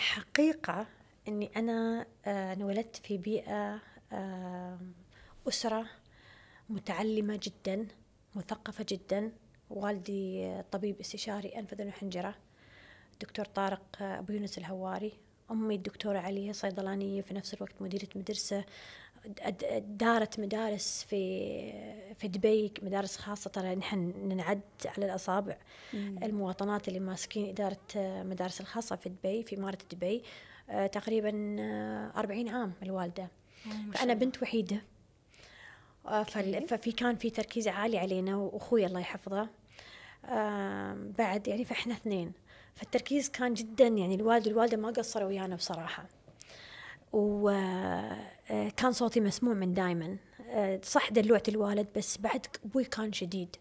الحقيقة أني أنا انولدت آه، في بيئة آه، أسرة متعلمة جدا مثقفة جدا والدي طبيب استشاري أنف وحنجرة دكتور طارق آه، أبو يونس الهواري أمي الدكتورة علية صيدلانية في نفس الوقت مديرة مدرسة دارت مدارس في في دبي مدارس خاصه ترى نحن نعد على الاصابع مم. المواطنات اللي ماسكين اداره مدارس الخاصه في دبي في اماره دبي آه، تقريبا 40 آه، عام الوالده فانا بنت وحيده آه، ففي كان في تركيز عالي علينا واخوي الله يحفظه بعد يعني فاحنا اثنين فالتركيز كان جدا يعني الوالد والوالده ما قصروا ويانا بصراحه و آه، كان صوتي مسموع من دايما آه، صح دلوعت الوالد بس بعد أبوي كان شديد